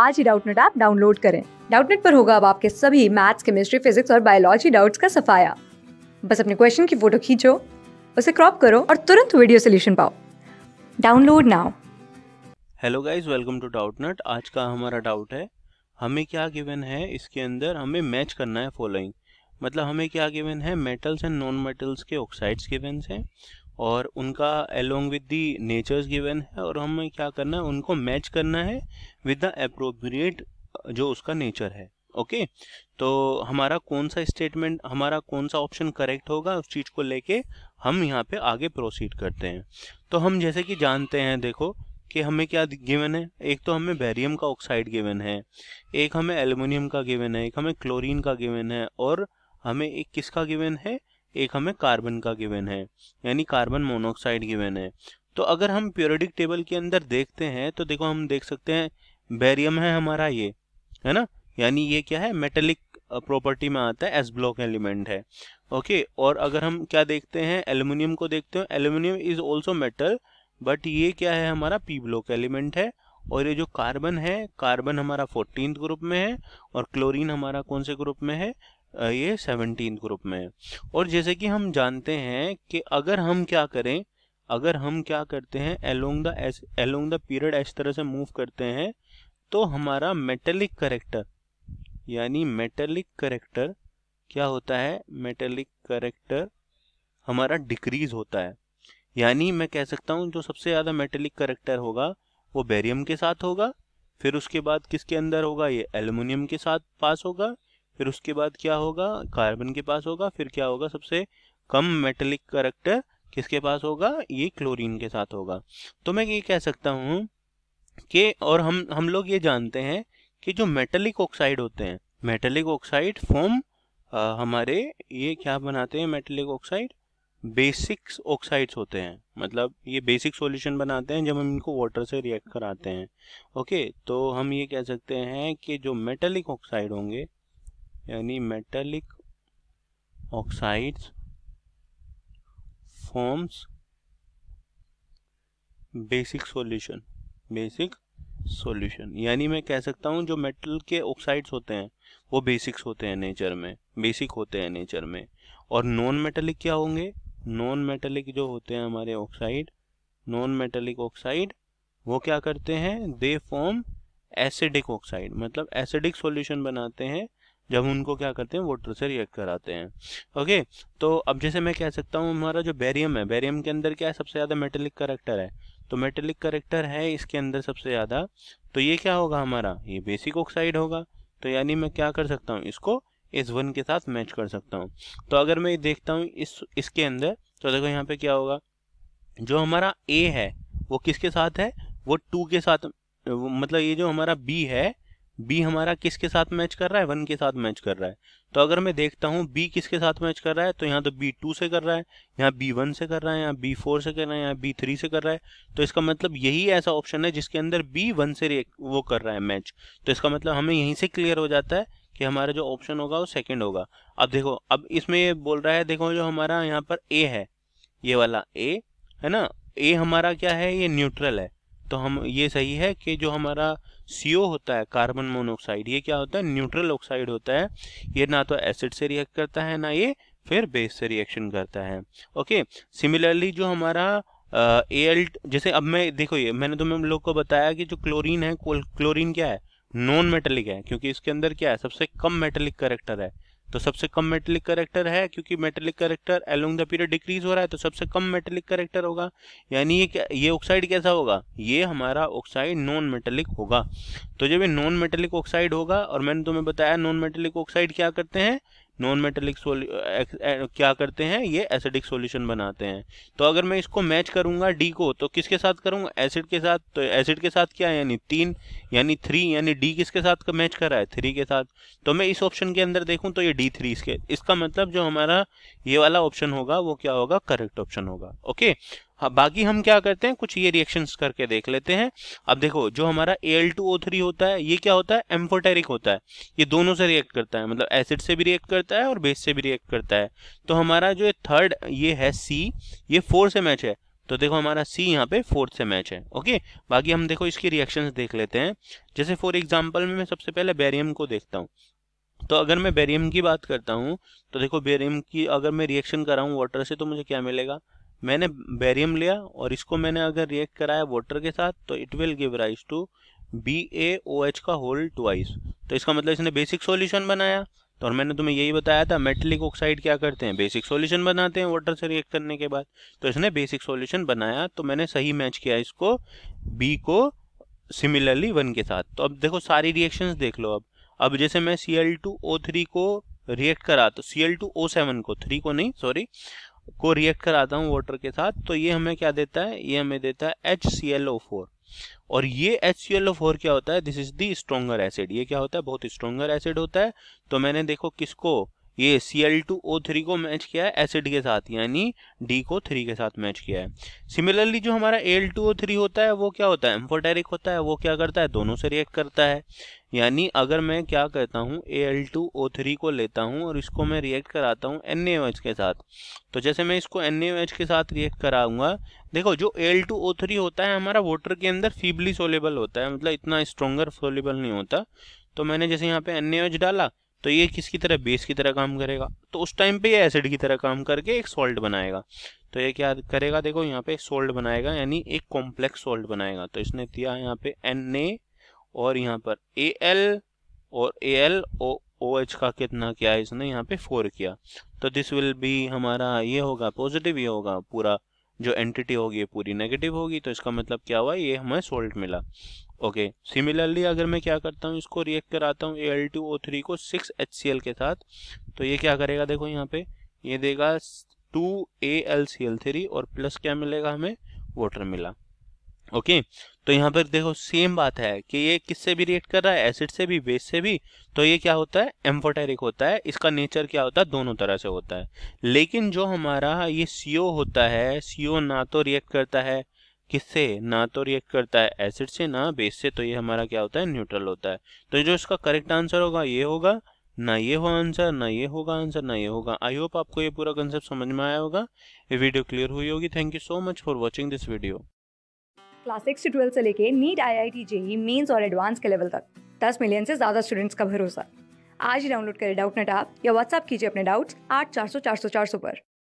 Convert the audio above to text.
आज ही Doubtnut app download करें डाउटनेट पर होगा अब आपके सभी मैथ्स केमिस्ट्री फिजिक्स और बायोलॉजी डाउट्स का सफाया बस अपने क्वेश्चन की फोटो खींचो उसे क्रॉप करो और तुरंत वीडियो सोल्यूशन पाओ download now hello guys welcome to Doubtnut आज का हमारा डाउट है हमें क्या गिवन है इसके अंदर हमें मैच करना है फॉलोइंग मतलब हमें क्या गिवन है मेटल्स एंड नॉन मेटल्स के ऑक्साइड्स गिवेंस हैं और उनका along with the natures given है और हमें क्या करना है उनको मैच करना है विद द अप्रोप्रिएट जो उसका नेचर है ओके तो हमारा कौन सा स्टेटमेंट हमारा कौन सा ऑप्शन करेक्ट होगा उस चीज़ को लेके हम यहाँ पे आगे प्रोसीड करते हैं तो हम जैसे कि जानते हैं देखो कि हमें क्या गिवन है एक तो हमें बैरियम का ऑक्साइड गिवन है एक हमें एलुमिनियम का गिवन है एक हमें क्लोरीन का गिवन है और हमें एक किसका गिवन है एक हमें कार्बन का गिवन है यानी कार्बन मोनोऑक्साइड गिवन है तो अगर हम प्योरिडिक टेबल के अंदर देखते हैं तो देखो हम देख सकते हैं बैरियम है हमारा ये है ना यानी ये क्या है मेटेलिक प्रॉपर्टी में आता है एस ब्लॉक एलिमेंट है ओके और अगर हम क्या देखते हैं एल्यूमिनियम को देखते हैं aluminium is also metal but ये क्या है हमारा पी ब्लॉक एलिमेंट है और ये जो कार्बन है कार्बन हमारा फोर्टीन ग्रुप में है और क्लोरीन हमारा कौन से ग्रुप में है ये सेवनटीन ग्रुप में है और जैसे कि हम जानते हैं कि अगर हम क्या करें अगर हम क्या करते हैं along the along the period इस तरह से मूव करते हैं तो हमारा मेटेलिक करेक्टर यानी मेटेलिक करेक्टर क्या होता है मेटेलिक करेक्टर हमारा डिक्रीज होता है यानी मैं कह सकता हूँ जो सबसे ज़्यादा मेटेलिक करेक्टर होगा वो बेरियम के साथ होगा फिर उसके बाद किसके अंदर होगा ये एलुमिनियम के साथ पास होगा फिर उसके बाद क्या होगा कार्बन के पास होगा फिर क्या होगा सबसे कम मेटेलिक करेक्टर किसके पास होगा ये क्लोरीन के साथ होगा तो मैं ये कह सकता हूँ कि और हम हम लोग ये जानते हैं कि जो मेटेलिक ऑक्साइड होते हैं मेटेलिक ऑक्साइड फॉर्म हमारे ये क्या बनाते हैं मेटेलिक ऑक्साइड बेसिक्स ऑक्साइड्स होते हैं मतलब ये बेसिक सॉल्यूशन बनाते हैं जब हम इनको वाटर से रिएक्ट कराते हैं ओके तो हम ये कह सकते हैं कि जो मेटेलिक ऑक्साइड होंगे यानी metallic oxides forms basic solution basic solution यानी मैं कह सकता हूँ जो मेटल के ऑक्साइड्स होते हैं वो बेसिक्स होते हैं नेचर में बेसिक होते हैं नेचर में और नॉन मेटेलिक क्या होंगे नॉन मेटेलिक जो होते हैं हमारे ऑक्साइड नॉन मेटेलिक ऑक्साइड वो क्या करते हैं दे फॉर्म एसिडिक ऑक्साइड मतलब एसिडिक सॉल्यूशन बनाते हैं जब उनको क्या करते हैं वोटर से रिएक्ट कराते हैं ओके तो अब जैसे मैं कह सकता हूँ हमारा जो बैरियम है बैरियम के अंदर क्या है सबसे ज़्यादा मेटेलिक करेक्टर है तो मेटेलिक करेक्टर है इसके अंदर सबसे ज़्यादा तो ये क्या होगा हमारा ये बेसिक ऑक्साइड होगा तो यानी मैं क्या कर सकता हूँ इसको इस वन के साथ मैच कर सकता हूँ तो अगर मैं देखता हूँ इस इसके अंदर तो देखो यहाँ पे क्या होगा जो हमारा ए है वो किसके साथ है वो टू के साथ मतलब ये जो हमारा बी है बी हमारा किसके साथ मैच कर रहा है वन के साथ मैच कर रहा है तो अगर मैं देखता हूँ बी किसके साथ मैच कर रहा है तो यहाँ तो बी टू से कर रहा है यहाँ बी वन से कर रहा है यहाँ बी फोर से कर रहा है यहाँ बी थ्री से कर रहा है तो इसका मतलब यही ऐसा ऑप्शन है जिसके अंदर बी वन से वो कर रहा है मैच तो इसका मतलब हमें यहीं से क्लियर हो जाता है कि हमारा जो ऑप्शन होगा वो सेकेंड होगा अब देखो अब इसमें ये बोल रहा है देखो जो हमारा यहाँ पर ए है ये वाला ए है ना ए हमारा क्या है ये न्यूट्रल है तो हम ये सही है कि जो हमारा सी होता है कार्बन मोनोऑक्साइड ये क्या होता है न्यूट्रल ऑक्साइड होता है ये ना तो एसिड से रिएक्ट करता है ना ये फिर बेस से रिएक्शन करता है ओके सिमिलरली जो हमारा ए एल जैसे अब मैं देखो ये मैंने तुम्हें लोग को बताया कि जो क्लोरीन है क्लोरीन क्या है नॉन मेटेलिक है क्योंकि इसके अंदर क्या है सबसे कम मेटेलिक करेक्टर है तो सबसे कम मेटेलिक करेक्टर है क्योंकि metallic character along the period decrease हो रहा है तो सबसे कम मेटेलिक करेक्टर होगा यानी ये ये ऑक्साइड कैसा होगा ये हमारा ऑक्साइड नॉन मेटेलिक होगा तो जब ये नॉन मेटेलिक ऑक्साइड होगा और मैंने तुम्हें बताया नॉन मेटेलिक ऑक्साइड क्या करते हैं नॉन मेटेलिक e, क्या करते हैं ये एसिडिक सॉल्यूशन बनाते हैं तो अगर मैं इसको मैच करूंगा डी को तो किसके साथ करूंगा एसिड के साथ तो एसिड के साथ क्या यानी तीन यानी थ्री यानी डी किसके साथ का मैच कर रहा है थ्री के साथ तो मैं इस ऑप्शन के अंदर देखूं तो ये डी थ्री इसके इसका मतलब जो हमारा ये वाला ऑप्शन होगा वो क्या होगा करेक्ट ऑप्शन होगा ओके हाँ बाकी हम क्या करते हैं कुछ ये रिएक्शंस करके देख लेते हैं अब देखो जो हमारा Al2O3 होता है ये क्या होता है एम्फोटेरिक होता है ये दोनों से रिएक्ट करता है मतलब एसिड से भी रिएक्ट करता है और बेस से भी रिएक्ट करता है तो हमारा जो थर्ड ये है C ये फोर से मैच है तो देखो हमारा सी यहाँ पे फोर्थ से मैच है ओके बाकी हम देखो इसकी रिएक्शन देख लेते हैं जैसे फॉर एग्जाम्पल में मैं सबसे पहले बेरियम को देखता हूँ तो अगर मैं बेरियम की बात करता हूँ तो देखो बेरियम की अगर मैं रिएक्शन कराऊँ वाटर से तो मुझे क्या मिलेगा मैंने बेरियम लिया और इसको मैंने अगर रिएक्ट कराया वाटर के साथ तो it will give rise to B A O H का होल ट्वाइस तो इसका मतलब इसने बेसिक सॉल्यूशन बनाया तो और मैंने तुम्हें यही बताया था मेटलिक ऑक्साइड क्या करते हैं बेसिक सॉल्यूशन बनाते हैं वाटर से रिएक्ट करने के बाद तो इसने बेसिक सॉल्यूशन बनाया तो मैंने सही मैच किया इसको बी को सिमिलरली वन के साथ तो अब देखो सारी रिएक्शंस देख लो अब अब जैसे मैं सी को रिएक्ट करा तो सी को थ्री को नहीं सॉरी को रिएक्ट कराता हूँ वाटर के साथ तो ये हमें क्या देता है ये हमें देता है H C L O four और ये H C L O four क्या होता है this is the stronger acid ये क्या होता है बहुत स्ट्रोंगर एसिड होता है तो मैंने देखो किसको ये C L two O three को मैच किया है एसिड के साथ यानी डी को थ्री के साथ मैच किया है सिमिलरली जो हमारा एल टू ओ थ्री होता है वो क्या होता है एम्फोटेरिक होता है वो क्या करता है दोनों से रिएक्ट करता है यानी अगर मैं क्या कहता हूँ A L two O three को लेता हूँ और इसको मैं रिएक्ट कराता हूँ एन ए के साथ तो जैसे मैं इसको एन ए के साथ रिएक्ट कराऊंगा देखो जो एल टू ओ थ्री होता है हमारा वाटर के अंदर फीबली सोलेबल होता है मतलब इतना स्ट्रोंगर सोलेबल नहीं होता तो मैंने जैसे यहाँ पे एन डाला तो ये किसकी तरह बेस की तरह काम करेगा तो उस टाइम पे ये एसिड की तरह काम करके एक सॉल्ट बनाएगा तो ये क्या करेगा देखो यहाँ पे सोल्ट बनाएगा यानी एक कॉम्प्लेक्स सोल्ट बनाएगा तो इसने दिया यहाँ पे एन ए और यहाँ पर ए एल और A L O O H का कितना किया इसने यहाँ पे फोर किया तो दिस विल बी हमारा ये होगा पॉजिटिव ये होगा पूरा जो एंटिटी होगी पूरी नेगेटिव होगी तो इसका मतलब क्या हुआ ये हमें सोल्ट मिला ओके सिमिलरली अगर मैं क्या करता हूँ इसको रिएक्ट कराता हूँ एल टू ओ थ्री को सिक्स एच सी एल के साथ तो ये क्या करेगा देखो यहाँ पे ये देगा two A L C L three और प्लस क्या मिलेगा हमें वाटर मिला ओके तो यहाँ पर देखो सेम बात है कि ये किससे भी रिएक्ट कर रहा है एसिड से भी बेस से भी तो ये क्या होता है एम्फोटेरिक होता है इसका नेचर क्या होता है दोनों तरह से होता है लेकिन जो हमारा ये सीओ होता है सीओ ना तो रिएक्ट करता है किससे ना तो रिएक्ट करता है एसिड से ना बेस से तो ये हमारा क्या होता है न्यूट्रल होता है तो जो इसका करेक्ट आंसर होगा ये होगा ना ये होगा आंसर ना ये होगा आंसर ना ये होगा आई होप आपको ये पूरा कंसेप्ट समझ में आया होगा ये वीडियो क्लियर हुई होगी thank you so much for watching this video class six से ट्वेल्थ से लेके NEET I I T JEE mains और एडवांस के लेवल तक दस मिलियन से ज्यादा स्टूडेंट्स का भरोसा आज ही डाउनलोड करें डाउट नेट आप या व्हाट्सअप कीजिए अपने डाउट्स आठ चार सौ चार सौ चार सौ पर